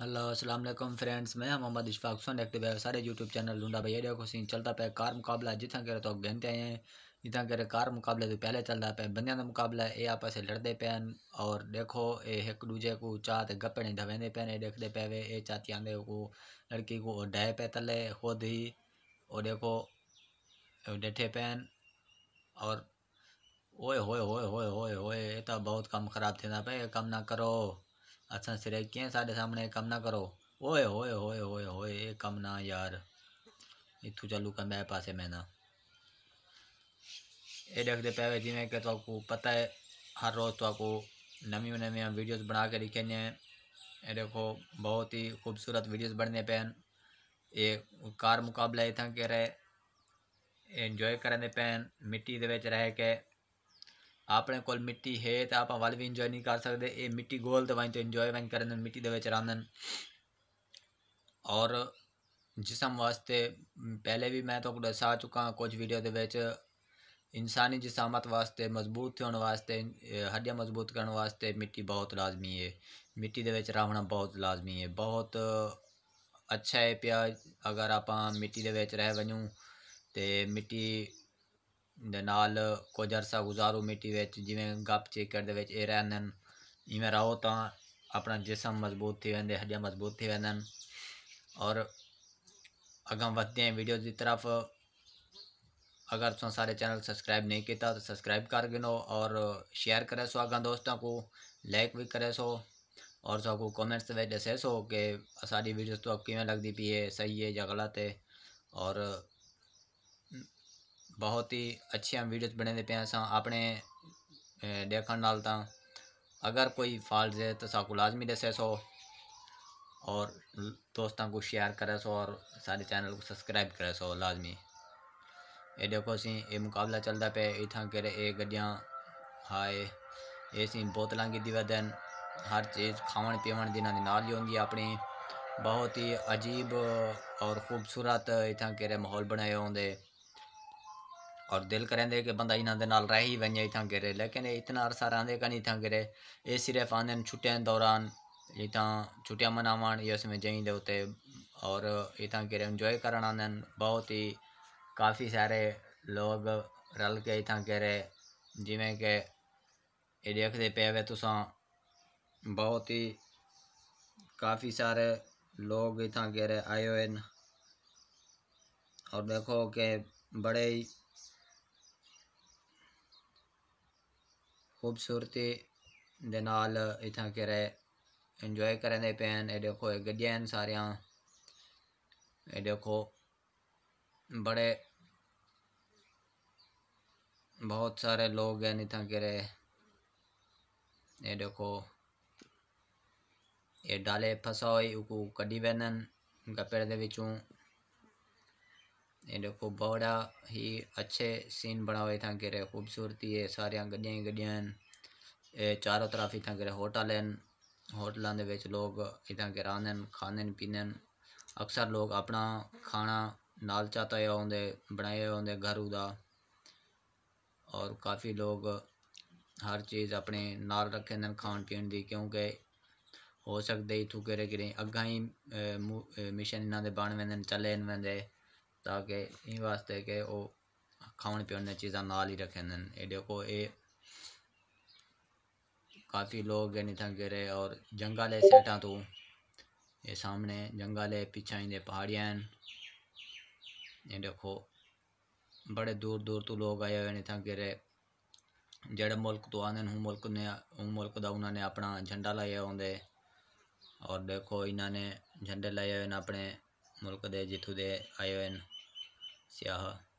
hello अस्सलाम वालेकुम friends मैं मोहम्मद इशफाक सुन एक्टिव है सारे यूट्यूब चैनल ढूंढा भाई एडियो को सीन चलता पे कार मुकाबला जिथा करे तो घंटे आए हैं जिथा करे कार मुकाबले तो पहले चलता पे बंदियां का मुकाबला ये आपस लड़ते हैं और देखो ये एक दूजे को चाह तो गप्पे धवेंदे ये देखते पे वे ये चाहती आंदे को लड़की को डहे पे तले खुद ही और देखो डेठे पैन और ओए होए होए होए होए होए ये तो बहुत कम ख़राब थे ना पे कम ना करो असा सिरे क्या साढ़े सामने कम ना करो ओए होए होए होए होए कम ना यार इतू चालू कर पासे मैं ना ये देखते पे जिमें कि तो आपको पता है हर रोज़ तो आपको नवी नवी वीडियोस बना के रखे हैं ये देखो बहुत ही खूबसूरत वीडियोस बनने पे ये कार मुकाबला इतना कह रहे इंजॉय करने पे मिट्टी के रह के ਆਪਣੇ ਕੋਲ ਮਿੱਟੀ ਹੈ ਤਾਂ ਆਪਾਂ ਵੱਲ ਵੀ ਇੰਜੋਏ ਨਹੀਂ ਕਰ ਸਕਦੇ ਇਹ ਮਿੱਟੀ ਗੋਲ ਦਵਾਈ ਤੋਂ ਇੰਜੋਏ ਵੈਂ ਕਰਨ ਮਿੱਟੀ ਦੇ ਵਿੱਚ ਰਾਂਦਨ ਔਰ ਜਿਸਮ ਵਾਸਤੇ ਪਹਿਲੇ ਵੀ ਮੈਂ ਤੁਹਾਨੂੰ ਦੱਸਾ ਚੁੱਕਾ ਕੁਝ ਵੀਡੀਓ ਦੇ ਵਿੱਚ ਇਨਸਾਨੀ ਜਿਸਮਤ ਵਾਸਤੇ ਮਜ਼ਬੂਤ ਹੋਣ ਵਾਸਤੇ ਹੱਡੀਆਂ ਮਜ਼ਬੂਤ ਕਰਨ ਵਾਸਤੇ ਮਿੱਟੀ ਬਹੁਤ ਲਾਜ਼ਮੀ ਹੈ ਮਿੱਟੀ ਦੇ ਵਿੱਚ ਰਹਿਣਾ ਬਹੁਤ ਲਾਜ਼ਮੀ ਹੈ ਬਹੁਤ ਅੱਛਾ ਹੈ ਪਿਆ ਅਗਰ ਆਪਾਂ ਮਿੱਟੀ ਦੇ ਵਿੱਚ ਰਹਿ ਵਣੂ ਤੇ ਮਿੱਟੀ नाल कुछ अरसा गुजारो मिट्टी ਮਿੱਟੀ ਵਿੱਚ ਜਿਵੇਂ ਗੱਪਚੇ रहन इवें रहो तो अपना जिसम मजबूत थी वे हड्डिया मजबूत थी वन और अगम हम हैं वीडियो की तरफ अगर तुम सारे चैनल सब्सक्राइब नहीं किया तो सब्सक्राइब कर गिनो और शेयर करे सो अगर दोस्तों को लाइक भी करे सो और सो को कमेंट्स में दसे सो कि सारी वीडियो तो किमें लगती पी है सही है या गलत है और बहुत ही ਅੱਛੀਆਂ वीडियोज ਬਣਾਉਂਦੇ ਪਿਆ ਸਾਂ ਆਪਣੇ ਦੇਖਣ ਨਾਲ अगर कोई फॉल्ट है तो सबको लाजमी दसे सो और दोस्तों को शेयर करे सो और सारे चैनल को सब्सक्राइब करे सो लाजमी ये देखो असी ये मुकाबला चलता पे इतना करे ये गड्डियाँ हाए ये असी बोतलों की दिवा दिन हर चीज़ खावन पीवन दिन नाल ही होंगी अपनी बहुत ही अजीब और खूबसूरत इतना करे माहौल बनाए होंगे और दिल करें दे कि बंद इन्होंने नाल रह ही वही इतना गिरे लेकिन इतना अरसा रहा कहीं इतना गिरे ये सिर्फ आने छुट्टिया दौरान इतना छुट्टिया मनावान ये समय जही दे और इतना गिरे इंजॉय कर आने बहुत ही काफ़ी सारे लोग रल के इतना गिरे जिमें कि देखते पे वे तुसा बहुत ही काफ़ी सारे लोग इतना गिरे आए हुए और देखो कि बड़े ही ਖੂਬਸੂਰਤੀ ਦੇ ਨਾਲ ਇਥਾਂ ਕਿਰੇ ਇੰਜੋਏ ਕਰਨ ਦੇ ਪੈਨ ਇਹ ਦੇਖੋ ਇਹ ਗੱਡੀਆਂ ਹਨ ਸਾਰਿਆਂ ਇਹ ਦੇਖੋ ਬੜੇ बहुत सारे लोग हैं इतना करे ये देखो ये डाले फसा हुई उनको कड़ी वेनन उनका पेड़ के बिचों એ દેખો બવડા હી अच्छे सीन बनावे था के खूबसूरती है सारियां गड्डियां ही गड्डियां चारों तरफ इतना के होटल हैं होटलों के बेच लोग इतना के रहने खाने पीने अक्सर लोग अपना खाना नाल चाता है बनाए होंगे घर उदा और काफ़ी लोग हर चीज़ अपने नाल रखे ने खान पीन की क्योंकि हो सकते इतों कि अगर ही मिशन इन्होंने बन वेंदे चले वेंदे ताकि इन वास्ते के वो खाने पीने चीज़ा नाल ही रखें ये देखो ये काफ़ी लोग न गिरे और जंगल है सेटा तो ये सामने जंगल है पीछा इन पहाड़ियाँ ये देखो बड़े दूर दूर तो लोग आए हुए इतना गिरे जड़े मुल्क तो आने हूँ मुल्क ने हूँ मुल्क का उन्होंने अपना झंडा लाया होंगे और देखो इन्होंने झंडे लाए हुए अपने मुल्क दे जितू दे आए हुए 是